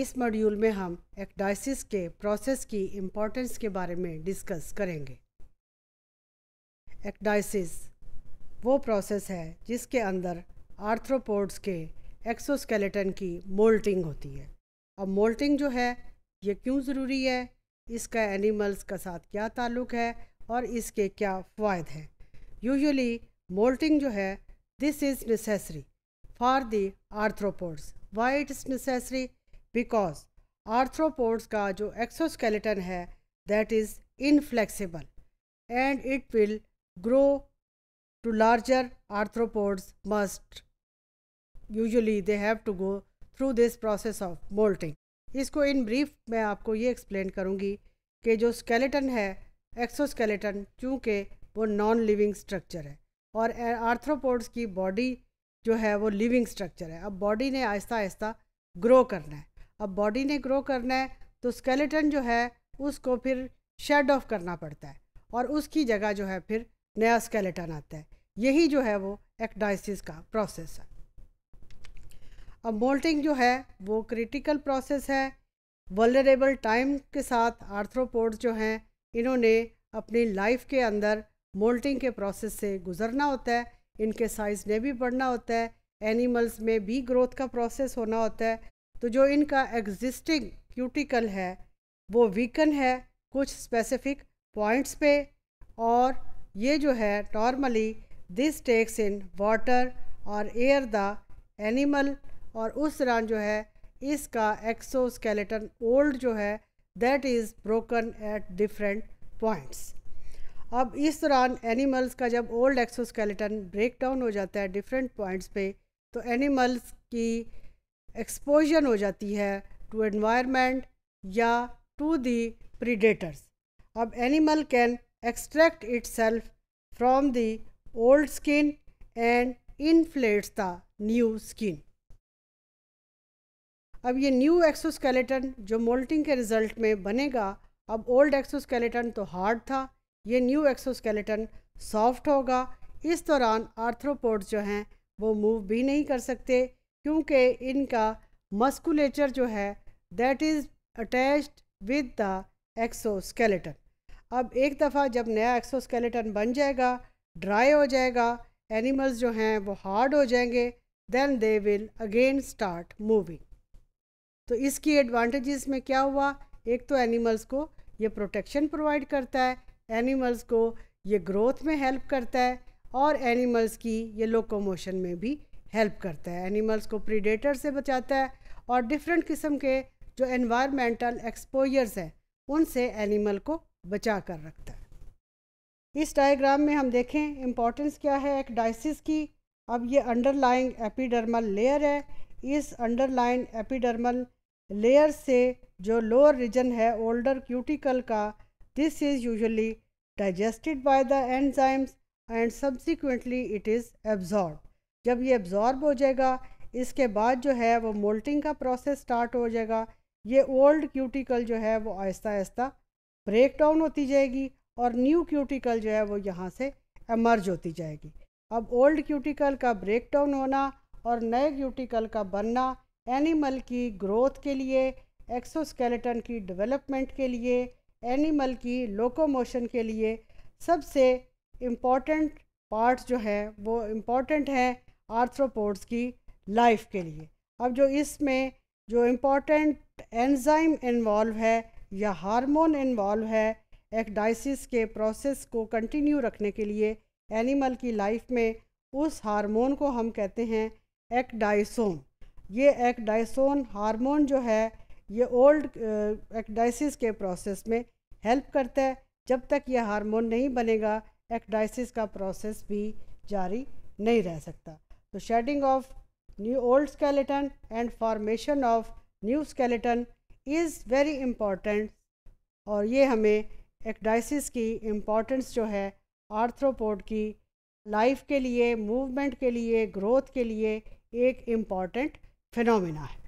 इस मॉड्यूल में हम एक्डाइसिस के प्रोसेस की इम्पोर्टेंस के बारे में डिस्कस करेंगे एक्डाइसिस वो प्रोसेस है जिसके अंदर आर्थ्रोपोड्स के एक्सोस्केलेटन की मोल्टिंग होती है अब मोल्टिंग जो है ये क्यों ज़रूरी है इसका एनिमल्स का साथ क्या ताल्लुक़ है और इसके क्या फ़ायदे हैं यूजली मोल्टिंग जो है this is necessary for the arthropods why it is necessary because arthropods का जो एक्सोस्केलेटन है that is inflexible and it will grow to larger arthropods must usually they have to go through this process of moulting इसको in brief मैं आपको ये explain करूँगी कि जो स्केलेटन है एक्सोस्केलेटन चूँकि वो नॉन लिविंग स्ट्रक्चर है और आर्थ्रोपोड्स की बॉडी जो है वो लिविंग स्ट्रक्चर है अब बॉडी ने आहिस्ता आहिस्ता ग्रो करना है अब बॉडी ने ग्रो करना है तो स्केलेटन जो है उसको फिर शेड ऑफ करना पड़ता है और उसकी जगह जो है फिर नया स्केलेटन आता है यही जो है वो एक्डाइसिस का प्रोसेस है अब मोल्टिंग जो है वो क्रिटिकल प्रोसेस है वलरेबल टाइम के साथ आर्थ्रोपोड्स जो हैं इन्होंने अपनी लाइफ के अंदर मोल्टिंग के प्रोसेस से गुजरना होता है इनके साइज़ ने भी बढ़ना होता है एनिमल्स में भी ग्रोथ का प्रोसेस होना होता है तो जो इनका एग्जिस्टिंग क्यूटिकल है वो वीकन है कुछ स्पेसिफिक पॉइंट्स पे और ये जो है normally this takes in water और एयर द एनिमल और उस दौरान जो है इसका एक्सोस्केलेटन ओल्ड जो है that is broken at different points अब इस दौरान एनिमल्स का जब ओल्ड एक्सोस्केलेटन ब्रेक डाउन हो जाता है डिफरेंट पॉइंट्स पे तो एनिमल्स की एक्सपोजर हो जाती है टू एनवायरमेंट या टू दी प्रीडेटर्स अब animal can extract itself from the old skin and inflates the new skin अब ये न्यू एक्सोस्केलेटन जो मोल्टिंग के रिजल्ट में बनेगा अब ओल्ड एक्सोस्केलेटन तो हार्ड था ये न्यू एक्सोस्केलेटन सॉफ्ट होगा इस दौरान आर्थ्रोपोड्स जो हैं वो मूव भी नहीं कर सकते क्योंकि इनका मस्कुलेचर जो है that is attached with the exoskeleton अब एक दफ़ा जब नया एक्सोस्केलेटन बन जाएगा ड्राई हो जाएगा एनिमल्स जो हैं वो हार्ड हो जाएंगे then they will again start moving तो इसकी एडवांटेजेस में क्या हुआ एक तो एनिमल्स को ये प्रोटेक्शन प्रोवाइड करता है एनिमल्स को ये ग्रोथ में हेल्प करता है और एनिमल्स की ये लोकोमोशन में भी हेल्प करता है एनिमल्स को प्रीडेटर से बचाता है और डिफरेंट किस्म के जो एनवायरमेंटल एक्सपोजर्स हैं उनसे एनिमल को बचा कर रखता है इस डायग्राम में हम देखें इम्पोर्टेंस क्या है एक डाइसिस की अब ये अंडरलाइंग एपिडर्मल लेयर है इस अंडरलाइन एपिडर्मल लेयर से जो लोअर रीजन है ओल्डर क्यूटिकल का this is usually digested by the enzymes and subsequently it is absorb जब ये एब्ज़ॉर्ब हो जाएगा इसके बाद जो है वो मोल्टिंग का प्रोसेस स्टार्ट हो जाएगा ये ओल्ड क्यूटिकल जो है वो आहिस्ता आहिस्ता ब्रेक डाउन होती जाएगी और न्यू क्यूटिकल जो है वो यहाँ से एमर्ज होती जाएगी अब ओल्ड क्यूटिकल का ब्रेक डाउन होना और नए क्यूटिकल का बनना एनिमल की ग्रोथ के लिए एक्सोस्केलेटन की डेवलपमेंट के लिए एनिमल की लोकोमोशन के लिए सबसे इम्पॉर्टेंट पार्ट्स जो हैं वो इम्पॉर्टेंट हैं आर्थ्रोपोड्स की लाइफ के लिए अब जो इसमें जो इम्पोर्टेंट एंजाइम इन्वॉल्व है या हार्मोन इन्वॉल्व है एक्डाइसिस के प्रोसेस को कंटिन्यू रखने के लिए एनिमल की लाइफ में उस हार्मोन को हम कहते हैं एक्डाइसोम ये एक्डाइसोन हार्मोन जो है ये ओल्ड एक्डाइसिस के प्रोसेस में हेल्प करता है जब तक ये हार्मोन नहीं बनेगा एक्डाइसिस का प्रोसेस भी जारी नहीं रह सकता the shedding of new old skeleton and formation of new skeleton is very important और ये हमें एक्डाइसिस की इम्पोर्टेंस जो है आर्थ्रोपोड की लाइफ के लिए मूवमेंट के लिए ग्रोथ के लिए एक इम्पॉर्टेंट फिनोमिना है